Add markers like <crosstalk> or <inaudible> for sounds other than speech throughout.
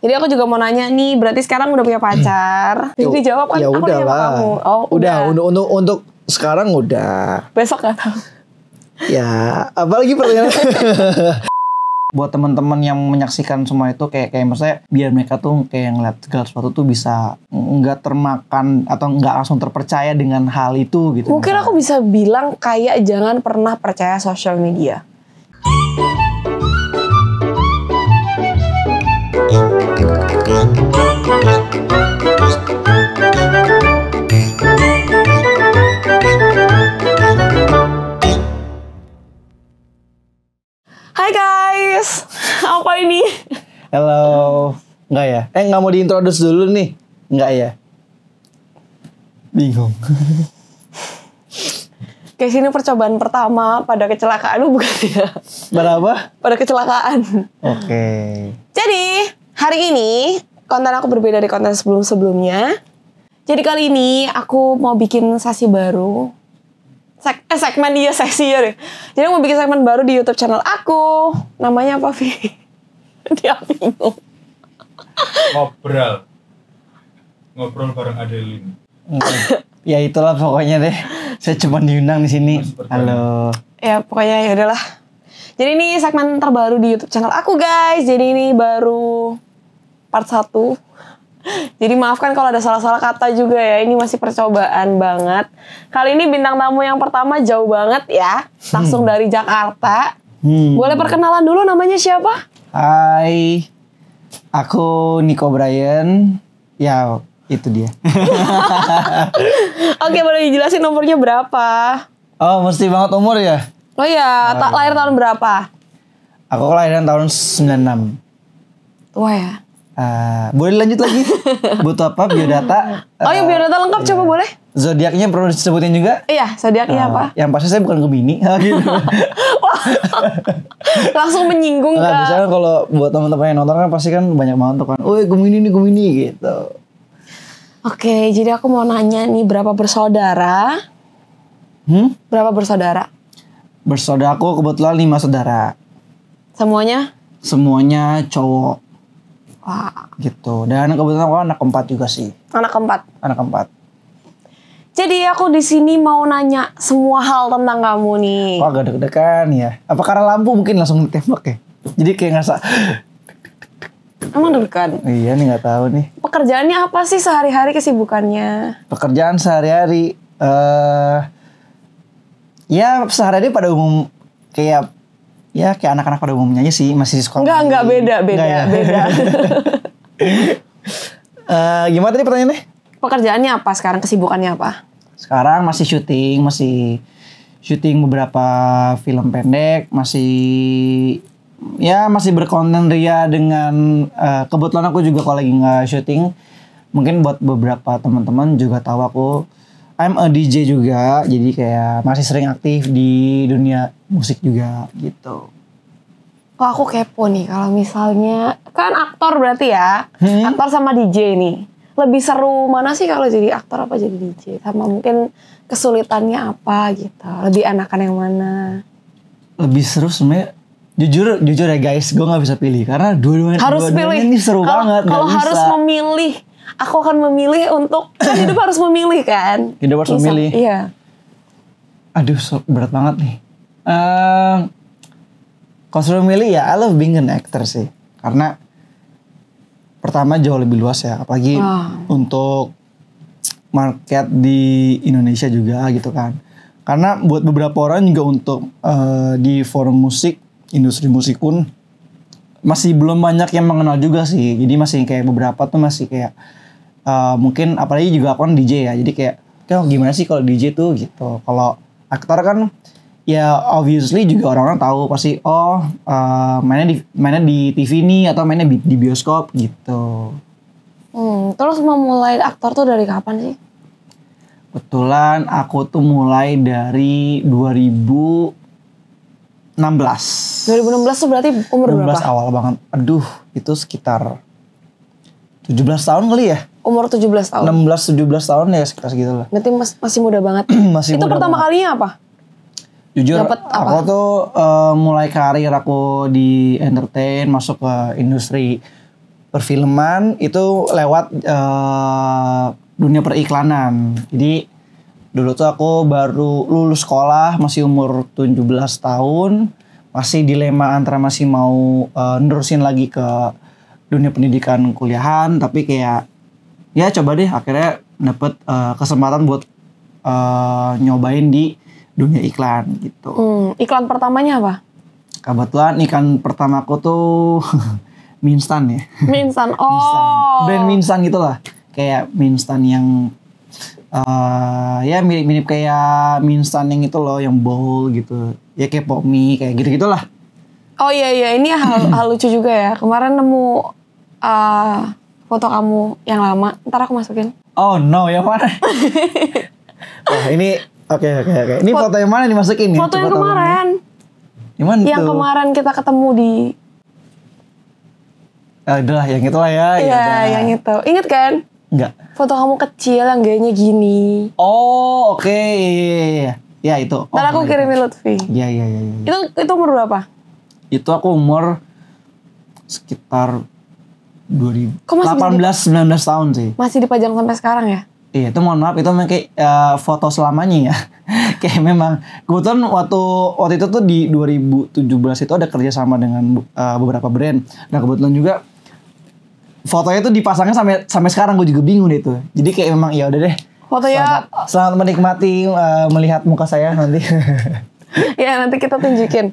Jadi aku juga mau nanya nih, berarti sekarang udah punya pacar? Hmm. Jadi ya, dijawab kan ya udah lah. kamu. Oh, udah. udah. Untuk untuk untuk sekarang udah. Besok gak tahu. Ya, apalagi pertanyaan. <laughs> buat teman-teman yang menyaksikan semua itu kayak kayak maksudnya biar mereka tuh kayak yang ngeliat segala sesuatu tuh bisa nggak termakan atau nggak langsung terpercaya dengan hal itu gitu. Mungkin misalnya. aku bisa bilang kayak jangan pernah percaya sosial media. Hai guys, <laughs> apa ini? Hello, enggak ya? Eh nggak mau diintroduks dulu nih, enggak ya? Bingung. Kayak <laughs> sini percobaan pertama pada kecelakaan, oh, bukan ya? Berapa? Pada kecelakaan. Oke. Okay. Jadi hari ini konten aku berbeda dari konten sebelum-sebelumnya. Jadi kali ini aku mau bikin sesi baru. Sek eh, segmen dia sesi ya deh. Jadi aku mau bikin segmen baru di YouTube channel aku. Namanya apa, Vi? <laughs> Dia bingung. Ngobrol. Ngobrol bareng Adeline. <laughs> ya itulah pokoknya deh. Saya cuma diundang di sini. Halo. Ya pokoknya ya udahlah. Jadi ini segmen terbaru di YouTube channel aku guys. Jadi ini baru part 1. Jadi maafkan kalau ada salah-salah kata juga ya. Ini masih percobaan banget. Kali ini bintang tamu yang pertama jauh banget ya. Langsung hmm. dari Jakarta. Hmm. Boleh perkenalan dulu namanya siapa? Hai. Aku Nico Brian. Ya, itu dia. <laughs> Oke, boleh dijelasin nomornya berapa? Oh, mesti banget umur ya? Oh iya, tak lahir tahun berapa? Aku kelahiran tahun 96. Tua ya? Eh, boleh lanjut lagi <laughs> butuh apa biodata oh uh, yang eh, biodata lengkap iya. coba boleh zodiaknya perlu disebutin juga iya zodiaknya uh, apa yang pasti saya bukan gemini <laughs> oh, gitu. langsung menyinggung nah, kan misalnya kalau buat teman-teman yang nonton kan pasti kan banyak banget tuh kan oh gemini nih gemini gitu oke jadi aku mau nanya nih berapa bersaudara hmm? berapa bersaudara bersaudaraku kebetulan lima saudara semuanya semuanya cowok apa Gitu. Dan kebetulan aku anak keempat juga sih. Anak keempat. Anak keempat. Jadi aku di sini mau nanya semua hal tentang kamu nih. Wah agak deg-degan ya. Apa karena lampu mungkin langsung ditembak ya? Jadi kayak ngerasa. Emang deg-degan? Iya nih nggak tahu nih. Pekerjaannya apa sih sehari-hari kesibukannya? Pekerjaan sehari-hari. eh uh, ya sehari-hari pada umum kayak ya kayak anak-anak pada umumnya aja sih masih di sekolah. Enggak, enggak beda, beda, enggak, ya? beda. uh, <laughs> gimana tadi pertanyaannya? Pekerjaannya apa sekarang? Kesibukannya apa? Sekarang masih syuting, masih syuting beberapa film pendek, masih ya masih berkonten ria dengan uh, kebetulan aku juga kalau lagi nggak syuting mungkin buat beberapa teman-teman juga tahu aku I'm a DJ juga, jadi kayak masih sering aktif di dunia musik juga gitu. Kok aku kepo nih kalau misalnya kan aktor berarti ya, hmm? aktor sama DJ nih. Lebih seru mana sih kalau jadi aktor apa jadi DJ? Sama mungkin kesulitannya apa gitu? Lebih enakan yang mana? Lebih seru sebenarnya jujur jujur ya guys, gue nggak bisa pilih karena dua-duanya dua pilih. ini seru kalo, banget. Kalau harus memilih aku akan memilih untuk kan <coughs> hidup harus memilih kan hidup harus Kisah. memilih iya aduh berat banget nih uh, kalau suruh milih ya I love being an actor sih karena pertama jauh lebih luas ya apalagi oh. untuk market di Indonesia juga gitu kan karena buat beberapa orang juga untuk uh, di forum musik industri musik pun masih belum banyak yang mengenal juga sih jadi masih kayak beberapa tuh masih kayak Eh, mungkin apalagi juga aku kan DJ ya jadi kayak kayak oh, gimana sih kalau DJ tuh gitu kalau aktor kan ya obviously juga orang-orang tahu pasti oh uh, mainnya di mainnya di TV nih atau mainnya di, bioskop gitu hmm, terus memulai aktor tuh dari kapan sih kebetulan aku tuh mulai dari 2000 16. 2016 tuh berarti umur 16 berapa? 16 awal banget. Aduh, itu sekitar 17 tahun kali ya? Umur 17 tahun. 16 17 tahun ya sekitar segitu lah. Berarti mas, masih muda banget. <clears throat> masih Itu muda pertama banget. kalinya apa? Jujur apa? aku tuh uh, mulai karir aku di entertain masuk ke industri perfilman itu lewat uh, dunia periklanan. Jadi dulu tuh aku baru lulus sekolah masih umur 17 tahun, masih dilema antara masih mau uh, nerusin lagi ke dunia pendidikan kuliahan tapi kayak ya coba deh akhirnya dapet uh, kesempatan buat uh, nyobain di dunia iklan gitu. Hmm, iklan pertamanya apa? Kebetulan iklan pertamaku tuh <laughs> Minstan ya. Minstan. <laughs> Oh. Minstan. Brand Minstan gitu lah. Kayak Minstan yang uh, ya mirip-mirip kayak Minstan yang itu loh yang bowl gitu. Ya kayak pop mie kayak gitu-gitulah. Oh iya iya ini hal, hal lucu juga ya. Kemarin nemu uh, foto kamu yang lama. Ntar aku masukin. Oh no, yang mana? <laughs> Wah ini oke okay, oke okay, oke. Okay. Ini foto, foto yang mana dimasukin? Ya? Foto ya? yang kemarin. Yang Yang kemarin kita ketemu di. Ya eh, udahlah yang itulah ya. Iya ya, yang itu. Ingat kan? Enggak. Foto kamu kecil yang gayanya gini. Oh oke okay. iya iya iya. iya. Ya, itu. Oh, Ntar aku kirimin Lutfi. Iya iya iya. Ya. Itu itu umur berapa? Itu aku umur sekitar 2018 19 tahun sih. Masih dipajang sampai sekarang ya? Iya, itu mohon maaf itu memang kayak uh, foto selamanya ya. <laughs> kayak memang kebetulan waktu waktu itu tuh di 2017 itu ada sama dengan uh, beberapa brand. Nah kebetulan juga fotonya tuh dipasangnya sampai sampai sekarang gue juga bingung deh itu. Jadi kayak memang ya udah deh. Foto ya. Selamat, selamat menikmati uh, melihat muka saya nanti. <laughs> ya nanti kita tunjukin.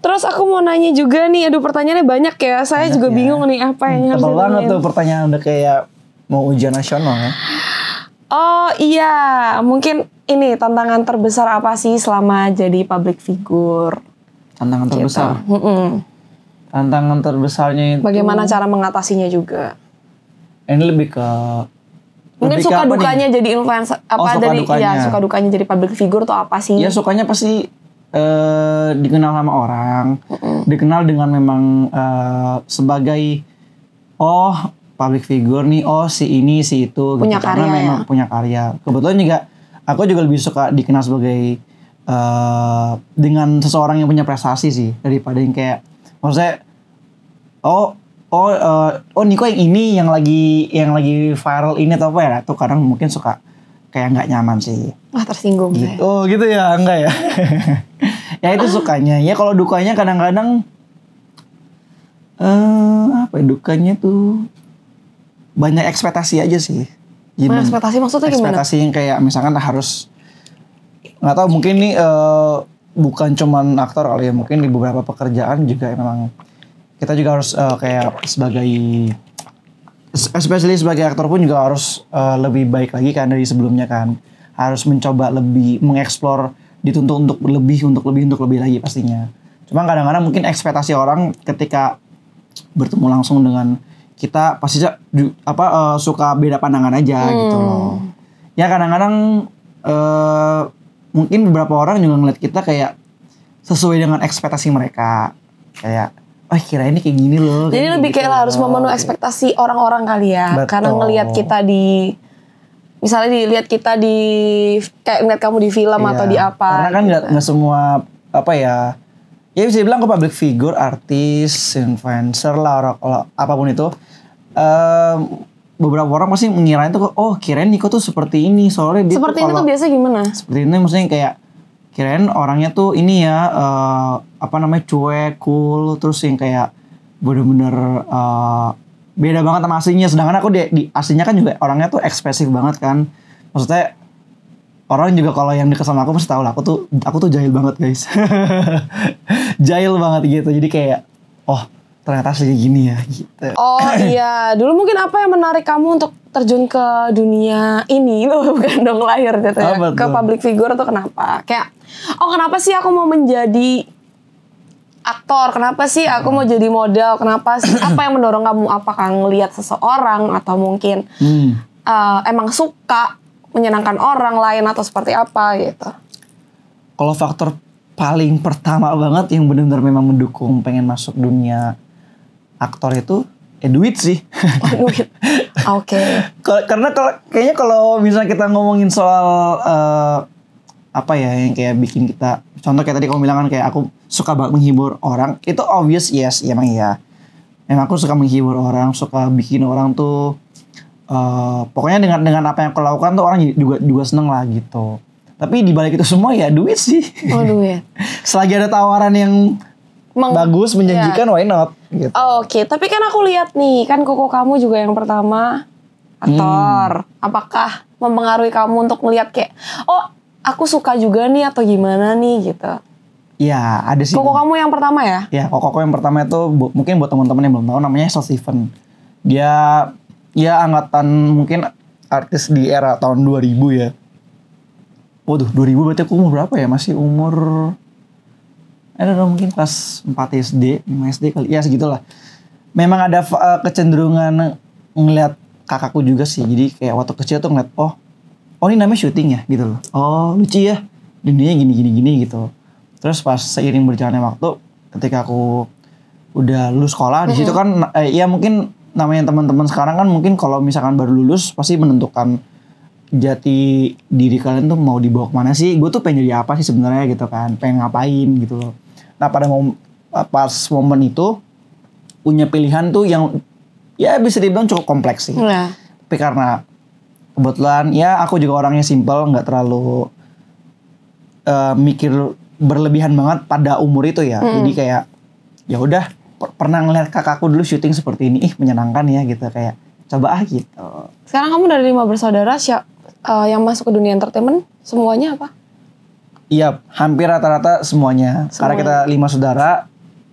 Terus aku mau nanya juga nih, aduh pertanyaannya banyak ya. Saya banyak juga ya. bingung nih apa yang hmm, harus ditanya. banget tuh pertanyaan udah kayak mau ujian nasional ya. Oh iya, mungkin ini tantangan terbesar apa sih selama jadi public figure? Tantangan gitu. terbesar. Gitu. Mm -mm. Tantangan terbesarnya itu. Bagaimana cara mengatasinya juga? Ini lebih ke Mungkin lebih suka dukanya nih? jadi influencer apa oh, suka dari iya, dukanya. ya suka dukanya jadi public figure atau apa sih? Ya sukanya pasti uh, dikenal sama orang, dikenal dengan memang uh, sebagai oh public figure nih, oh si ini si itu, gitu. punya gitu. karya karena memang ya? punya karya. Kebetulan juga aku juga lebih suka dikenal sebagai uh, dengan seseorang yang punya prestasi sih daripada yang kayak maksudnya oh oh uh, oh Niko yang ini yang lagi yang lagi viral ini atau apa ya? Tuh kadang mungkin suka kayak nggak nyaman sih. Wah tersinggung. Gitu. Ya. Oh gitu ya, enggak ya. <laughs> ya itu sukanya. Ya kalau dukanya kadang-kadang eh apa ya, dukanya tuh banyak ekspektasi aja sih. Gimana? Ekspektasi maksudnya gimana? Ekspektasi yang kayak misalkan harus nggak tahu mungkin ini uh, eh, bukan cuman aktor kali ya mungkin di beberapa pekerjaan juga memang kita juga harus uh, kayak sebagai especially sebagai aktor pun juga harus uh, lebih baik lagi kan dari sebelumnya kan harus mencoba lebih mengeksplor dituntut untuk lebih untuk lebih untuk lebih lagi pastinya cuma kadang-kadang mungkin ekspektasi orang ketika bertemu langsung dengan kita pasti apa uh, suka beda pandangan aja hmm. gitu loh ya kadang-kadang uh, mungkin beberapa orang juga ngeliat kita kayak sesuai dengan ekspektasi mereka kayak oh kira ini kayak gini loh. Jadi lebih gitu kayak loh. harus memenuhi ekspektasi orang-orang kali ya. Betul. Karena ngelihat kita di misalnya dilihat kita di kayak ngeliat kamu di film iya. atau di iya. apa. Karena kan gitu nggak gitu. semua apa ya ya bisa dibilang ke public figure, artis, influencer lah, orang, orang apapun itu. Um, beberapa orang pasti mengira itu oh kirain Niko tuh seperti ini soalnya dia seperti tuh ini tuh biasa gimana seperti ini maksudnya kayak kirain orangnya tuh ini ya uh, apa namanya cuek, cool, terus yang kayak bener-bener uh, beda banget sama aslinya. Sedangkan aku di, di aslinya kan juga orangnya tuh ekspresif banget kan. Maksudnya orang juga kalau yang deket sama aku pasti tahu lah aku tuh aku tuh jahil banget guys. <laughs> jahil banget gitu. Jadi kayak oh ternyata aslinya gini ya gitu. Oh <clears throat> iya, dulu mungkin apa yang menarik kamu untuk terjun ke dunia ini <laughs> bukan dong lahir gitu ya. ke public figure tuh kenapa? Kayak oh kenapa sih aku mau menjadi aktor kenapa sih aku mau jadi model kenapa sih <clears throat> apa yang mendorong kamu apakah ngelihat seseorang atau mungkin hmm. uh, emang suka menyenangkan orang lain atau seperti apa gitu kalau faktor paling pertama banget yang benar-benar memang mendukung pengen masuk dunia aktor itu eh duit sih oh, duit <laughs> oke okay. karena kalau kayaknya kalau misalnya kita ngomongin soal uh, apa ya yang kayak bikin kita contoh kayak tadi kamu bilang kan kayak aku suka banget menghibur orang itu obvious yes emang iya emang aku suka menghibur orang suka bikin orang tuh uh, pokoknya dengan dengan apa yang aku lakukan tuh orang juga juga seneng lah gitu tapi dibalik itu semua ya duit sih oh duit <laughs> selagi ada tawaran yang Meng bagus menjanjikan iya. why not gitu. oh, oke okay. tapi kan aku lihat nih kan koko kamu juga yang pertama hmm. aktor hmm. apakah mempengaruhi kamu untuk melihat kayak oh aku suka juga nih atau gimana nih gitu? Ya ada sih. Koko kamu yang pertama ya? Ya koko yang pertama itu bu, mungkin buat teman-teman yang belum tahu namanya Soul Steven. Dia ya angkatan mungkin artis di era tahun 2000 ya. Waduh 2000 berarti aku umur berapa ya? Masih umur ada mungkin kelas 4 SD, 5 SD kali. Ya segitulah. Memang ada uh, kecenderungan ngeliat kakakku juga sih. Jadi kayak waktu kecil tuh ngeliat oh oh ini namanya syuting ya gitu loh oh lucu ya dunianya gini gini gini gitu terus pas seiring berjalannya waktu ketika aku udah lulus sekolah di situ kan eh, ya mungkin namanya teman-teman sekarang kan mungkin kalau misalkan baru lulus pasti menentukan jati diri kalian tuh mau dibawa kemana sih gue tuh pengen jadi apa sih sebenarnya gitu kan pengen ngapain gitu loh nah pada mom, eh, pas momen itu punya pilihan tuh yang ya bisa dibilang cukup kompleks sih nah. tapi karena kebetulan ya aku juga orangnya simple nggak terlalu uh, mikir berlebihan banget pada umur itu ya hmm. jadi kayak ya udah per pernah ngeliat kakakku dulu syuting seperti ini ih menyenangkan ya gitu kayak coba ah gitu sekarang kamu dari lima bersaudara siap uh, eh, yang masuk ke dunia entertainment semuanya apa iya hampir rata-rata semuanya. semuanya karena kita lima saudara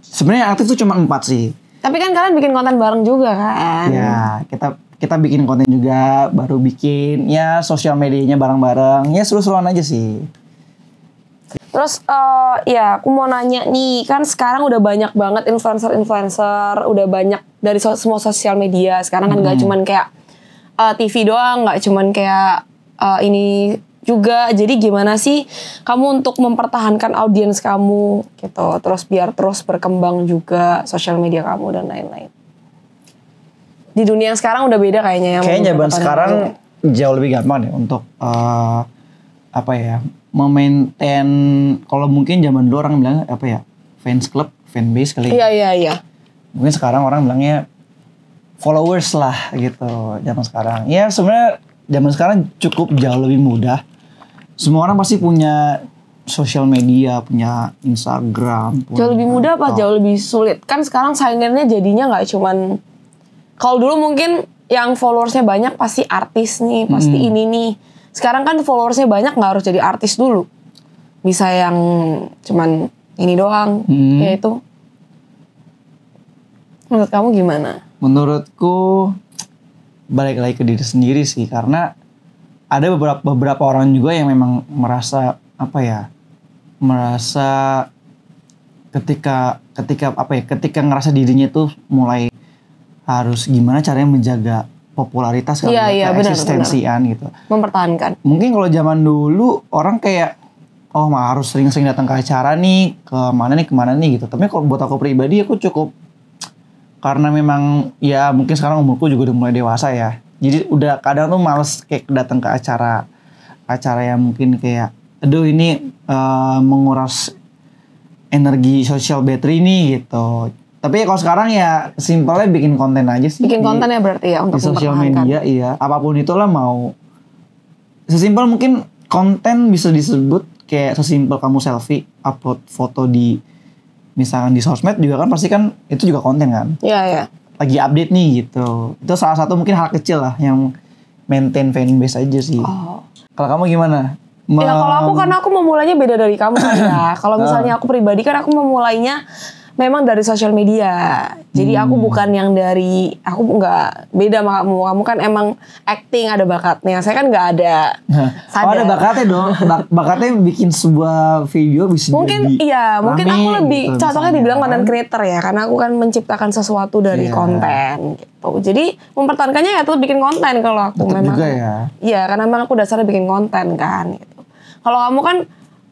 sebenarnya aktif tuh cuma empat sih tapi kan kalian bikin konten bareng juga kan? Ya, kita kita bikin konten juga baru bikin ya sosial medianya bareng-bareng ya seru-seruan aja sih Terus uh, ya aku mau nanya nih kan sekarang udah banyak banget influencer-influencer udah banyak dari so semua sosial media sekarang kan hmm. gak cuman kayak uh, eh, TV doang gak cuman kayak uh, ini juga jadi gimana sih kamu untuk mempertahankan audiens kamu gitu terus biar terus berkembang juga sosial media kamu dan lain-lain di dunia yang sekarang udah beda kayaknya ya. Kayaknya zaman sekarang itu. jauh lebih gampang deh untuk uh, apa ya memaintain kalau mungkin zaman dulu orang bilang apa ya fans club, fan base kali. Ya. Iya iya iya. Mungkin sekarang orang bilangnya followers lah gitu zaman sekarang. Ya sebenarnya zaman sekarang cukup jauh lebih mudah. Semua orang pasti punya sosial media, punya Instagram. Punya jauh lebih mudah apa jauh lebih sulit? Kan sekarang saingannya jadinya nggak cuman kalau dulu mungkin yang followersnya banyak pasti artis nih, pasti hmm. ini nih. Sekarang kan followersnya banyak nggak harus jadi artis dulu. Bisa yang cuman ini doang, hmm. kayak itu. Menurut kamu gimana? Menurutku balik lagi ke diri sendiri sih, karena ada beberapa beberapa orang juga yang memang merasa apa ya, merasa ketika ketika apa ya, ketika ngerasa dirinya tuh mulai harus gimana caranya menjaga popularitas kalau yeah, yeah, eksistensian bener. gitu. Mempertahankan. Mungkin kalau zaman dulu orang kayak oh mah harus sering-sering datang ke acara nih, ke mana nih, kemana nih gitu. Tapi kalau buat aku pribadi aku cukup karena memang ya mungkin sekarang umurku juga udah mulai dewasa ya. Jadi udah kadang tuh males kayak datang ke acara acara yang mungkin kayak aduh ini uh, menguras energi sosial battery nih gitu. Tapi ya kalau sekarang ya simpelnya bikin konten aja sih. Bikin di, ya berarti ya untuk di sosial media iya. Apapun itulah mau sesimpel mungkin konten bisa disebut kayak sesimpel kamu selfie, upload foto di misalkan di sosmed juga kan pasti kan itu juga konten kan. Iya iya. Lagi update nih gitu. Itu salah satu mungkin hal kecil lah yang maintain fan base aja sih. Oh. Kalau kamu gimana? Mem ya kalau aku karena aku memulainya beda dari kamu kan ya. <laughs> Kalau misalnya ah. aku pribadi kan aku memulainya memang dari sosial media. Jadi hmm. aku bukan yang dari aku nggak beda sama kamu. Kamu kan emang acting ada bakatnya. Saya kan nggak ada. Sadar. Oh ada bakatnya dong. Bak bakatnya bikin sebuah video bisa mungkin jadi iya mungkin aku lebih gitu, cocoknya misalnya. dibilang content creator ya karena aku kan menciptakan sesuatu dari yeah. konten gitu. Jadi mempertahankannya ya tetap bikin konten kalau aku tetap memang. Juga ya. Iya karena memang aku dasarnya bikin konten kan. Gitu. Kalau kamu kan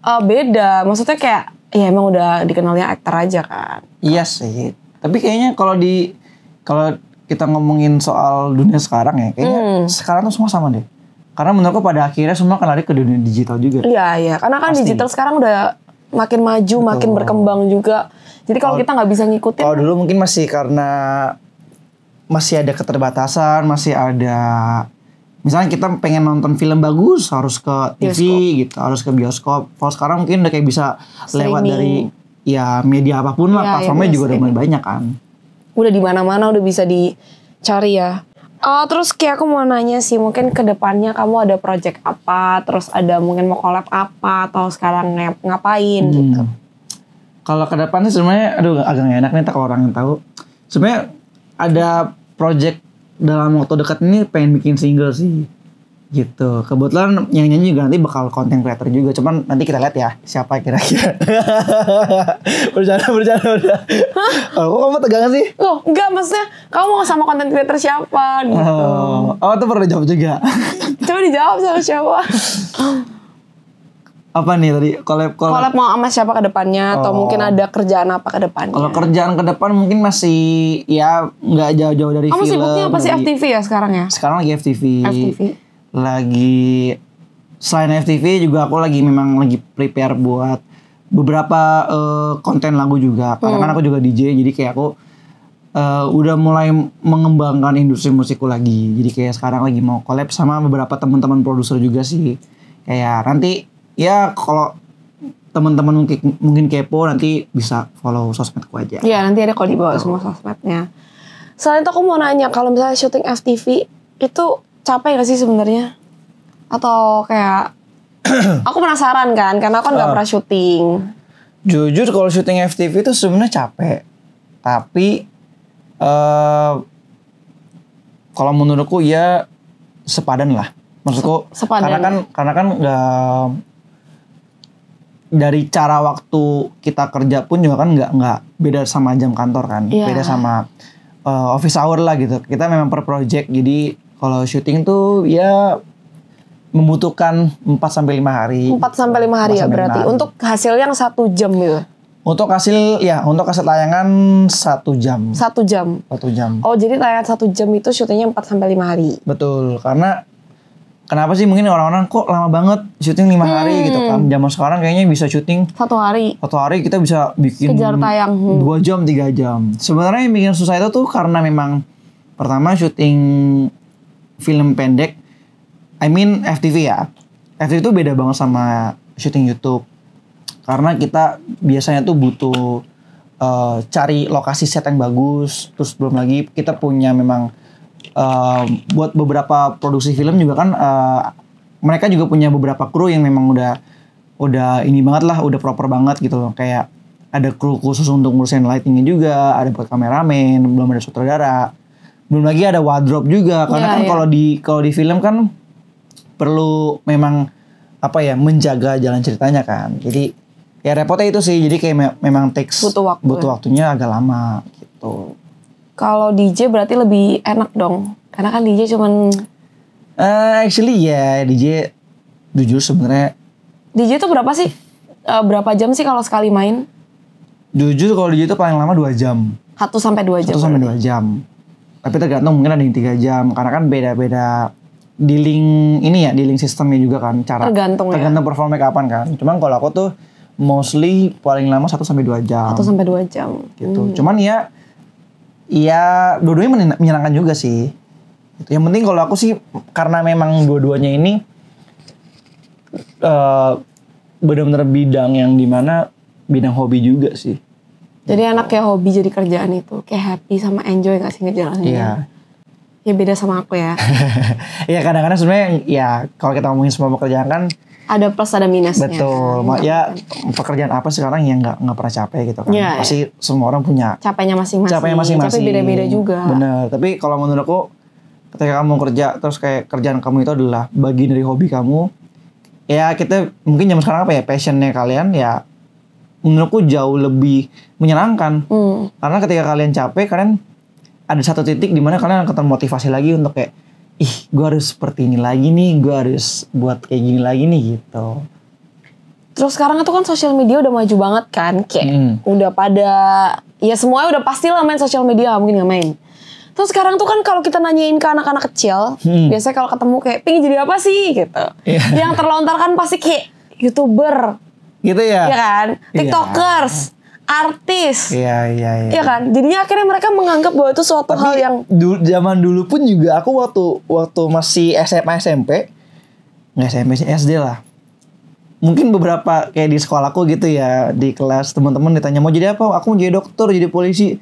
uh, beda. Maksudnya kayak Iya emang udah dikenalnya aktor aja kan. Iya sih. Tapi kayaknya kalau di kalau kita ngomongin soal dunia sekarang ya, kayaknya hmm. sekarang tuh semua sama deh. Karena menurutku pada akhirnya semua kan lari ke dunia digital juga. Iya iya, karena kan Pasti. digital sekarang udah makin maju, Betul. makin berkembang juga. Jadi kalau kita nggak bisa ngikutin. Kalau dulu mungkin masih karena masih ada keterbatasan, masih ada misalnya kita pengen nonton film bagus harus ke TV bioskop. gitu, harus ke bioskop. Kalau sekarang mungkin udah kayak bisa streaming. lewat dari ya media apapun lah, ya, ya platformnya ya, juga streaming. udah mulai banyak kan. Udah di mana-mana udah bisa dicari ya. Uh, terus kayak aku mau nanya sih mungkin ke depannya kamu ada project apa, terus ada mungkin mau collab apa atau sekarang ngapain hmm. gitu. Kalau depannya sebenarnya aduh agak gak enak nih tak orang yang tahu. Sebenarnya ada project dalam waktu dekat ini pengen bikin single sih gitu kebetulan yang nyanyi juga nanti bakal konten creator juga cuman nanti kita lihat ya siapa kira-kira <laughs> bercanda bercanda udah oh, kamu tegangan sih loh enggak maksudnya kamu mau sama konten creator siapa gitu oh, oh itu perlu dijawab juga coba dijawab sama siapa <laughs> apa nih tadi kolab kolab mau sama siapa ke depannya oh. atau mungkin ada kerjaan apa ke depannya kalau kerjaan ke depan mungkin masih ya nggak jauh-jauh dari kamu film sibuknya apa sih FTV ya sekarang ya sekarang lagi FTV FTV lagi selain FTV juga aku lagi memang lagi prepare buat beberapa uh, konten lagu juga karena kan hmm. kan aku juga DJ jadi kayak aku uh, udah mulai mengembangkan industri musikku lagi jadi kayak sekarang lagi mau collab sama beberapa teman-teman produser juga sih kayak nanti ya kalau teman-teman mungkin mungkin kepo nanti bisa follow sosmedku aja. Iya nanti ada kalau di bawah gitu. semua sosmednya. Selain itu aku mau nanya kalau misalnya syuting FTV itu capek gak sih sebenarnya? Atau kayak <clears throat> aku penasaran kan karena aku kan nggak uh, pernah syuting. Jujur kalau syuting FTV itu sebenarnya capek, tapi uh, kalau menurutku ya sepadan lah. Maksudku sepadan. karena kan karena kan nggak dari cara waktu kita kerja pun juga kan nggak nggak beda sama jam kantor kan yeah. beda sama uh, office hour lah gitu kita memang per project jadi kalau syuting tuh ya membutuhkan 4 sampai lima hari 4 sampai lima hari 4 ya berarti hari. untuk hasil yang satu jam ya? untuk hasil ya untuk hasil tayangan satu jam. Satu jam. Satu jam. Oh jadi tayangan satu jam itu syutingnya 4 sampai lima hari. Betul karena Kenapa sih mungkin orang-orang kok lama banget syuting lima hmm. hari gitu kan? Zaman sekarang kayaknya bisa syuting satu hari. Satu hari kita bisa bikin kejar tayang hmm. dua jam tiga jam. Sebenarnya yang bikin susah itu tuh karena memang pertama syuting film pendek, I mean FTV ya. FTV itu beda banget sama syuting YouTube karena kita biasanya tuh butuh uh, cari lokasi set yang bagus terus belum lagi kita punya memang Eh, buat beberapa produksi film juga kan uh, mereka juga punya beberapa kru yang memang udah udah ini banget lah, udah proper banget gitu loh. Kayak ada kru khusus untuk ngurusin lightingnya juga, ada buat kameramen, belum ada sutradara, belum lagi ada wardrobe juga. Karena yeah, kan yeah. kalau di kalau di film kan perlu memang apa ya menjaga jalan ceritanya kan. Jadi ya repotnya itu sih. Jadi kayak me memang teks butuh, waktu. butuh ya. waktunya agak lama gitu. Kalau DJ berarti lebih enak dong, karena kan DJ cuman. Uh, actually ya yeah, DJ jujur sebenarnya. DJ itu berapa sih? Uh, berapa jam sih kalau sekali main? Jujur kalau DJ itu paling lama 2 jam. 1 sampai 2 jam. 1 sampai 2 jam. Tapi tergantung mungkin ada yang 3 jam karena kan beda-beda dealing ini ya, dealing sistemnya juga kan cara tergantung, ya. tergantung ya? performa kapan kan. Cuman kalau aku tuh mostly paling lama 1 sampai 2 jam. 1 sampai 2 jam. Gitu. Hmm. Cuman ya Iya, dua-duanya menyenangkan juga sih. Gitu. Yang penting kalau aku sih karena memang dua-duanya ini uh, benar-benar bidang yang dimana bidang hobi juga sih. Jadi anak kayak hobi jadi kerjaan itu kayak happy sama enjoy gak sih ngejalaninnya? Iya. Ya beda sama aku ya. <laughs> Iya kadang-kadang sebenarnya ya kalau kita ngomongin semua pekerjaan kan ada plus ada minusnya. Betul. mak Ya gitu. pekerjaan apa sekarang yang nggak nggak pernah capek gitu kan? Ya, Pasti ya. semua orang punya capeknya masing-masing. Capeknya masing-masing. Capek beda-beda juga. Bener. Tapi kalau menurut aku ketika kamu kerja terus kayak kerjaan kamu itu adalah bagian dari hobi kamu. Ya kita mungkin zaman sekarang apa ya passionnya kalian ya menurutku jauh lebih menyenangkan. Hmm. Karena ketika kalian capek kalian ada satu titik di mana kalian akan termotivasi lagi untuk kayak ih gue harus seperti ini lagi nih gue harus buat kayak gini lagi nih gitu terus sekarang itu kan sosial media udah maju banget kan kayak hmm. udah pada ya semuanya udah pasti lah main sosial media gak mungkin gak main Terus sekarang tuh kan kalau kita nanyain ke anak-anak kecil, hmm. biasanya kalau ketemu kayak pingin jadi apa sih gitu. Yeah. Yang terlontar kan pasti kayak youtuber. Gitu ya. ya kan? Iya. TikTokers. Yeah artis. Iya iya iya. Iya kan? Jadinya akhirnya mereka menganggap bahwa itu suatu Tapi, hal yang dulu, zaman dulu pun juga aku waktu waktu masih SMA SMP nggak SMP sih SD lah. Mungkin beberapa kayak di sekolahku gitu ya di kelas teman-teman ditanya mau jadi apa? Aku mau jadi dokter, jadi polisi.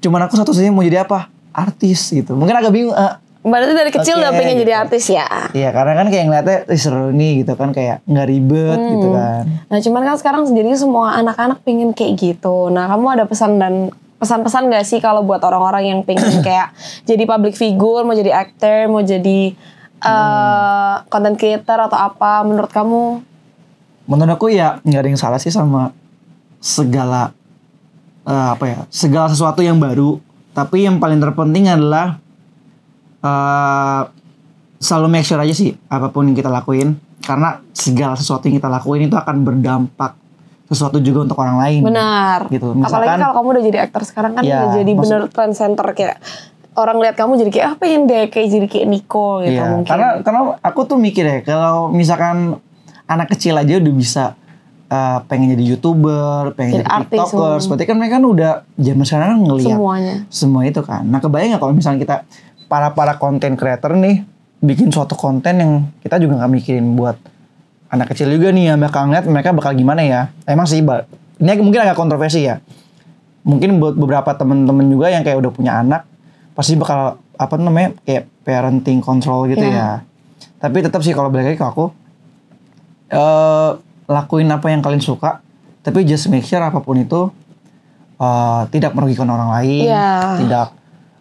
Cuman aku satu-satunya mau jadi apa? Artis gitu. Mungkin agak bingung. Uh, Berarti dari kecil okay, udah pengen gitu. jadi artis ya? Iya karena kan kayak ngeliatnya seru nih gitu kan kayak nggak ribet hmm. gitu kan. Nah cuman kan sekarang sendiri semua anak-anak pengen kayak gitu. Nah kamu ada pesan dan pesan-pesan gak sih kalau buat orang-orang yang pengen <coughs> kayak jadi public figure, mau jadi actor, mau jadi uh, hmm. content creator atau apa? Menurut kamu? Menurut aku ya nggak ada yang salah sih sama segala uh, apa ya segala sesuatu yang baru. Tapi yang paling terpenting adalah Eh, selalu make sure aja sih apapun yang kita lakuin karena segala sesuatu yang kita lakuin itu akan berdampak sesuatu juga untuk orang lain. Benar. Gitu. Misalkan, Apalagi kalau kamu udah jadi aktor sekarang kan ya, udah jadi maksud, bener trend center kayak orang lihat kamu jadi kayak apa ah, yang deh kayak jadi kayak Niko gitu ya, mungkin. Karena karena aku tuh mikir ya kalau misalkan anak kecil aja udah bisa uh, pengen jadi youtuber, pengen jadi, jadi tiktoker, seperti kan mereka kan udah zaman sekarang ngelihat semuanya, semua itu kan. Nah kebayang nggak kalau misalnya kita para para konten creator nih bikin suatu konten yang kita juga nggak mikirin buat anak kecil juga nih ya mereka ngeliat mereka bakal gimana ya emang sih ini mungkin agak kontroversi ya mungkin buat beberapa temen-temen juga yang kayak udah punya anak pasti bakal apa namanya kayak parenting control gitu yeah. ya tapi tetap sih kalau balik lagi ke aku eh lakuin apa yang kalian suka tapi just make sure apapun itu uh, tidak merugikan orang lain yeah. tidak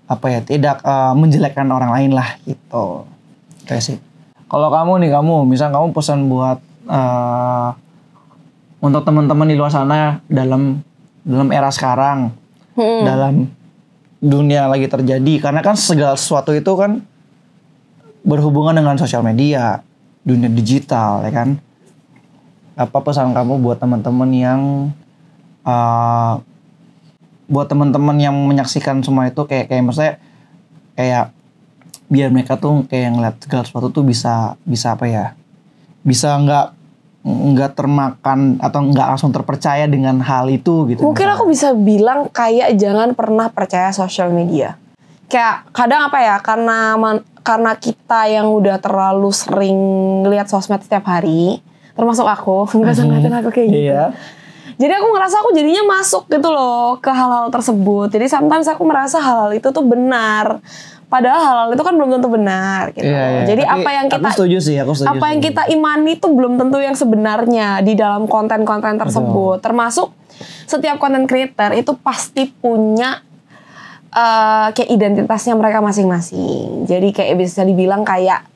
apa ya tidak uh, menjelekkan orang lain lah gitu kayak sih kalau kamu nih kamu misal kamu pesan buat uh, untuk teman-teman di luar sana dalam dalam era sekarang hmm. dalam dunia lagi terjadi karena kan segala sesuatu itu kan berhubungan dengan sosial media dunia digital ya kan apa pesan kamu buat teman-teman yang uh, buat teman-teman yang menyaksikan semua itu kayak kayak maksudnya kayak biar mereka tuh kayak ngeliat segala sesuatu tuh bisa bisa apa ya bisa nggak nggak termakan atau nggak langsung terpercaya dengan hal itu gitu mungkin misalnya. aku bisa bilang kayak jangan pernah percaya sosial media kayak kadang apa ya karena man, karena kita yang udah terlalu sering lihat sosmed setiap hari termasuk aku <laughs> nggak mm -hmm. aku kayak iya. gitu iya. Jadi aku ngerasa aku jadinya masuk gitu loh ke hal-hal tersebut. Jadi sometimes aku merasa hal-hal itu tuh benar. Padahal hal-hal itu kan belum tentu benar gitu. Yeah, yeah. Jadi Tapi apa yang kita aku setuju sih, aku setuju. Apa yang kita imani itu belum tentu yang sebenarnya di dalam konten-konten tersebut. Aduh. Termasuk setiap konten creator itu pasti punya uh, kayak identitasnya mereka masing-masing. Jadi kayak bisa dibilang kayak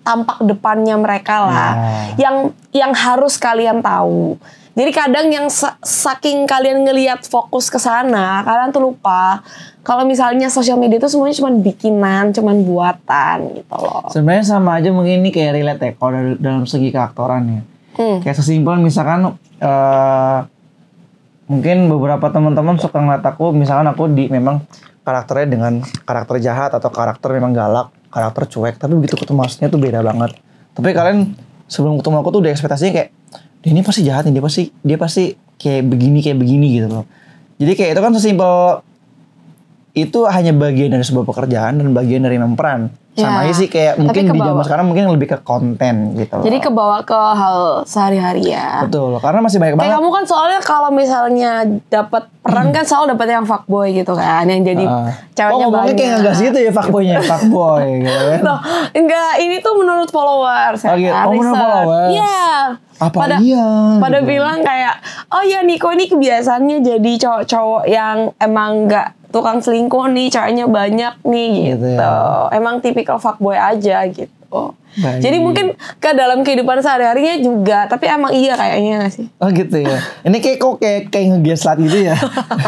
tampak depannya mereka lah yeah. yang yang harus kalian tahu jadi kadang yang saking kalian ngelihat fokus ke sana, kalian tuh lupa kalau misalnya sosial media itu semuanya cuma bikinan, cuma buatan gitu loh. Sebenarnya sama aja mungkin ini kayak relate ya kalau dalam segi keaktoran ya. Hmm. Kayak sesimpel misalkan uh, mungkin beberapa teman-teman suka ngeliat aku misalkan aku di memang karakternya dengan karakter jahat atau karakter memang galak, karakter cuek, tapi begitu ketemu aslinya tuh beda banget. Tapi kalian sebelum ketemu aku tuh udah ekspektasinya kayak dia ini pasti jahat nih dia pasti dia pasti kayak begini kayak begini gitu loh jadi kayak itu kan sesimpel itu hanya bagian dari sebuah pekerjaan dan bagian dari memperan ya. sama aja sih kayak mungkin di zaman sekarang mungkin lebih ke konten gitu loh. jadi bawah ke hal sehari-hari ya betul karena masih banyak banget kamu kan soalnya kalau misalnya dapat peran kan selalu dapat yang fuckboy gitu kan yang jadi uh. ceweknya oh, banyak kayak ngegas gitu ya fuckboynya <laughs> fuckboy gitu kan. Ya. no, enggak ini tuh menurut followers ya, oh, gitu. Ya, oh, menurut followers iya yeah. Apa pada, iya? Pada gitu. Kan. bilang kayak, oh ya Niko ini kebiasaannya jadi cowok-cowok yang emang gak tukang selingkuh nih, cowoknya banyak nih gitu. Ya. gitu ya. Emang tipikal fuckboy aja gitu. Baik. Jadi mungkin ke dalam kehidupan sehari-harinya juga, tapi emang iya kayaknya gak sih? Oh gitu ya. Ini kayak kok kayak kayak ngegeslat gitu ya.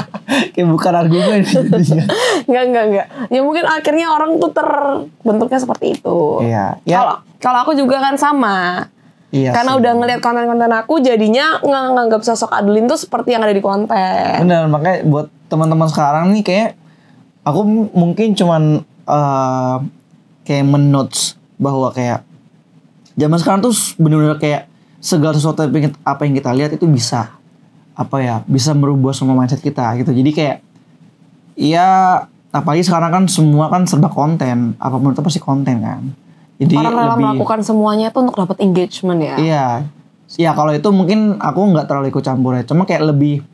<laughs> kayak bukan argumen enggak, enggak, enggak. Ya mungkin akhirnya orang tuh terbentuknya seperti itu. Iya. Ya. kalau aku juga kan sama. Iya Karena sih. udah ngeliat konten-konten aku jadinya nggak nganggap sosok Adeline tuh seperti yang ada di konten. Benar, makanya buat teman-teman sekarang nih kayak aku mungkin cuman uh, kayak menotes bahwa kayak zaman sekarang tuh benar-benar kayak segala sesuatu apa yang kita lihat itu bisa apa ya bisa merubah semua mindset kita gitu. Jadi kayak ya apalagi sekarang kan semua kan serba konten, apapun itu pasti konten kan. Jadi orang rela lebih, melakukan semuanya itu untuk dapat engagement ya. Iya. iya kalau itu mungkin aku nggak terlalu ikut campur ya. Cuma kayak lebih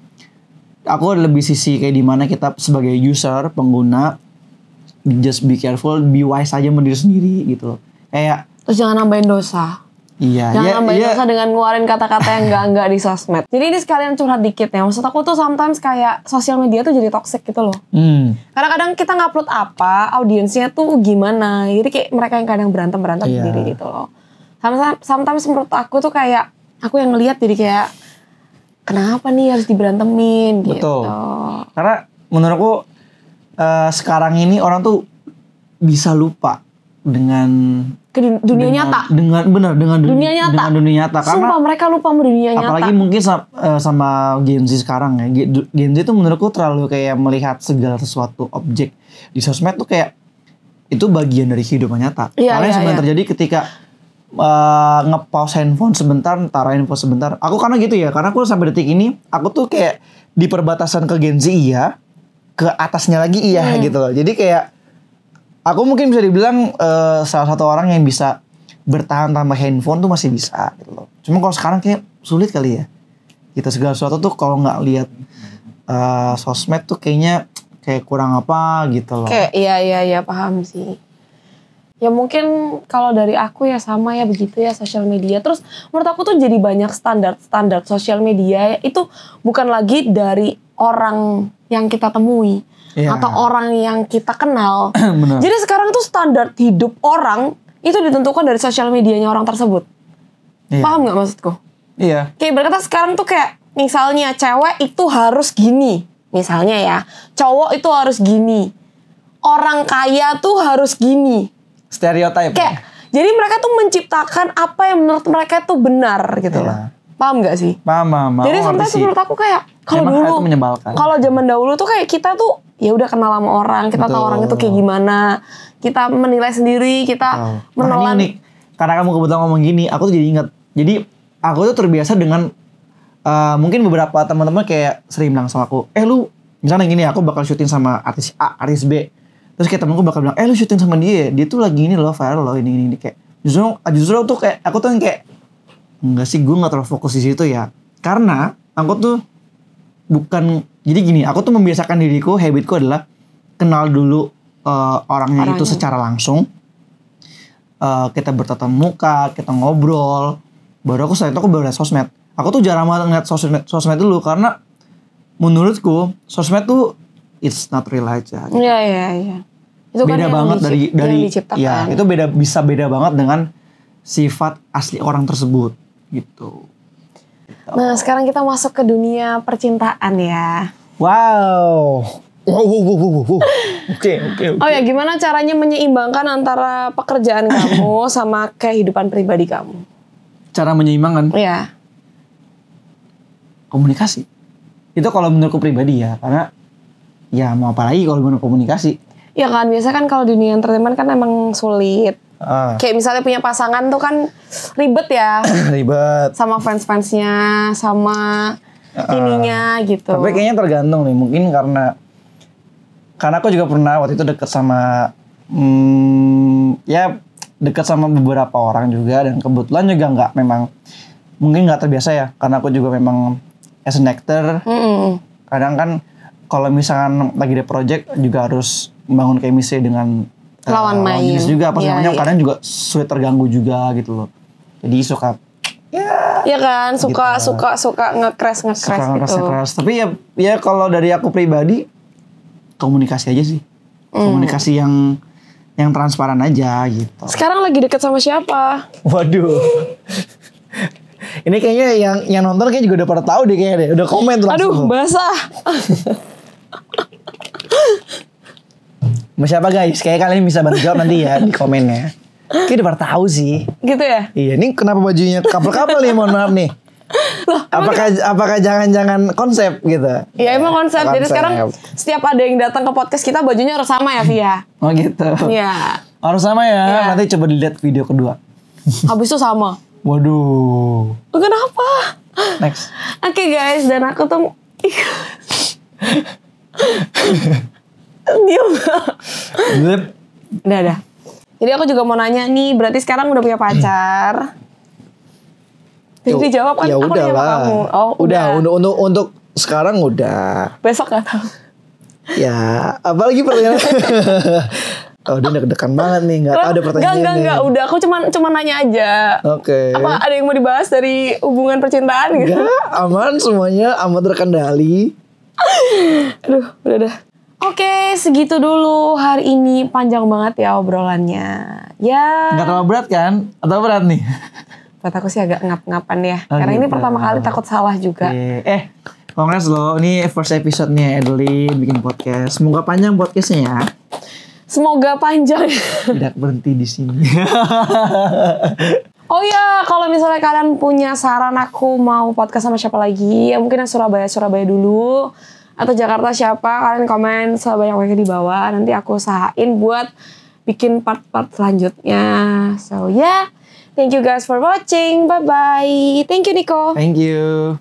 aku lebih sisi kayak di mana kita sebagai user pengguna just be careful, be wise aja mendiri sendiri gitu Kayak terus jangan nambahin dosa. Iya, Jangan iya, banyak iya. dengan ngeluarin kata-kata yang enggak-enggak di sosmed. Jadi ini sekalian curhat dikit ya. Maksud aku tuh sometimes kayak sosial media tuh jadi toxic gitu loh. Hmm. Karena kadang kita ngupload apa, audiensnya tuh gimana. Jadi kayak mereka yang kadang berantem-berantem iya. sendiri gitu loh. Sometimes, sometimes menurut aku tuh kayak, aku yang ngeliat jadi kayak, kenapa nih harus diberantemin gitu. Betul. gitu. Karena menurutku uh, eh, sekarang ini orang tuh bisa lupa dengan ke dunia dengan, nyata dengan benar dengan dunia, dunia nyata dengan dunia nyata karena Sumpah, mereka lupa sama dunia nyata apalagi mungkin sama, eh, sama Gen Z sekarang ya Gen Z itu menurutku terlalu kayak melihat segala sesuatu objek di sosmed tuh kayak itu bagian dari hidup nyata ya, karena ya, sebenarnya ya. terjadi ketika uh, ngepause handphone sebentar taruh handphone sebentar aku karena gitu ya karena aku sampai detik ini aku tuh kayak di perbatasan ke Gen Z iya ke atasnya lagi iya hmm. gitu loh jadi kayak aku mungkin bisa dibilang uh, salah satu orang yang bisa bertahan tanpa handphone tuh masih bisa gitu loh. Cuma kalau sekarang kayak sulit kali ya. Kita gitu, segala sesuatu tuh kalau nggak lihat uh, sosmed tuh kayaknya kayak kurang apa gitu loh. Kayak iya iya iya paham sih. Ya mungkin kalau dari aku ya sama ya begitu ya sosial media. Terus menurut aku tuh jadi banyak standar-standar sosial media itu bukan lagi dari orang yang kita temui yeah. atau orang yang kita kenal. <clears throat> Jadi sekarang tuh standar hidup orang itu ditentukan dari sosial medianya orang tersebut. Yeah. Paham nggak maksudku? Iya. Yeah. Kayak berkata sekarang tuh kayak misalnya cewek itu harus gini, misalnya ya, cowok itu harus gini, orang kaya tuh harus gini. Stereotype. Kayak jadi mereka tuh menciptakan apa yang menurut mereka itu benar gitu yeah. Iya. paham gak sih? Paham, paham. Jadi sebenarnya menurut aku kayak kalau dulu Kalau zaman dahulu tuh kayak kita tuh ya udah kenal sama orang kita Betul. tahu orang itu kayak gimana kita menilai sendiri kita oh. menolak nah, unik karena kamu kebetulan ngomong gini aku tuh jadi ingat jadi aku tuh terbiasa dengan uh, mungkin beberapa teman-teman kayak sering bilang sama aku eh lu misalnya gini aku bakal syuting sama artis A artis B terus kayak temanku bakal bilang eh lu syuting sama dia dia tuh lagi ini loh viral loh ini ini, ini. kayak justru justru tuh kayak aku tuh yang kayak enggak sih gue nggak terlalu fokus di situ ya karena aku tuh bukan jadi gini aku tuh membiasakan diriku habitku adalah kenal dulu uh, eh, orangnya, orangnya itu secara langsung uh, kita bertatap muka kita ngobrol baru aku setelah itu aku baru lihat sosmed aku tuh jarang banget ngeliat sosmed sosmed dulu karena menurutku sosmed tuh it's not real aja iya gitu. iya iya itu kan beda kan banget dari dari ya itu beda bisa beda banget dengan sifat asli orang tersebut gitu Nah, sekarang kita masuk ke dunia percintaan ya. Wow. Wow, wow, wow, wow, wow. Oke, oke, oke. Oh ya, gimana caranya menyeimbangkan antara pekerjaan <laughs> kamu sama kehidupan pribadi kamu? Cara menyeimbangkan? Iya. Komunikasi. Itu kalau menurutku pribadi ya, karena ya mau apa lagi kalau menurut komunikasi. Ya kan, biasa kan kalau dunia entertainment kan emang sulit Ah. Kayak misalnya punya pasangan tuh kan ribet ya. <clears throat> ribet. Sama fans-fansnya, sama uh, gitu. Tapi kayaknya tergantung nih, mungkin karena karena aku juga pernah waktu itu deket sama hmm, ya deket sama beberapa orang juga dan kebetulan juga nggak memang mungkin nggak terbiasa ya karena aku juga memang as an actor mm -mm. kadang kan kalau misalkan lagi ada project juga harus bangun chemistry dengan Eh, lawan uh, main. Lawan juga apa yeah, namanya yeah. kadang juga sulit terganggu juga gitu loh. Jadi suka ya yeah, kan gitu suka gitu. suka suka ngekres ngekres suka gitu. Ngekres, Tapi ya ya kalau dari aku pribadi komunikasi aja sih. Mm. Komunikasi yang yang transparan aja gitu. Sekarang lagi deket sama siapa? Waduh. Ini kayaknya yang yang nonton kayaknya juga udah pada tahu deh kayaknya deh. Udah komen tuh langsung. Aduh, basah. <laughs> Sama siapa guys? Kayak kalian bisa berjawab nanti ya di komennya. Kayak udah tahu sih. Gitu ya? Iya, ini kenapa bajunya kapal-kapal nih? Mohon maaf nih. Loh, apakah apakah jangan-jangan konsep gitu? Ya emang konsep. konsep. Jadi sekarang setiap ada yang datang ke podcast kita bajunya harus sama ya, Via. Oh gitu. Iya. Harus sama ya. ya. Nanti coba dilihat video kedua. Habis itu sama. Waduh. Kenapa? Next. Oke okay, guys, dan aku tuh Diam. udah, udah. Jadi aku juga mau nanya nih, berarti sekarang udah punya pacar. Jadi dijawab kan ya aku udah lah. kamu. Oh, udah. udah. Untuk, untuk untuk sekarang udah. Besok gak tau Ya, apalagi pertanyaan. oh, <laughs> dia deg-degan banget nih, Gak tau ada pertanyaan. Gak, Gak, gak udah. Aku cuma cuma nanya aja. Oke. Okay. Apa ada yang mau dibahas dari hubungan percintaan gitu? aman semuanya, aman terkendali. <laughs> Aduh, udah dah. Oke, segitu dulu hari ini panjang banget ya obrolannya. Ya. Gak terlalu berat kan? Atau berat nih? Buat aku sih agak ngap-ngapan ya. Oh, Karena gitu. ini pertama kali takut salah juga. Eh, eh kongres loh. Ini first episode nya Adeline bikin podcast. Semoga panjang podcastnya ya. Semoga panjang. <laughs> Tidak berhenti di sini. <laughs> Oh iya, kalau misalnya kalian punya saran aku mau podcast sama siapa lagi, ya mungkin yang Surabaya Surabaya dulu atau Jakarta siapa kalian komen sebanyak banyak di bawah nanti aku usahain buat bikin part-part selanjutnya so yeah thank you guys for watching bye bye thank you Nico thank you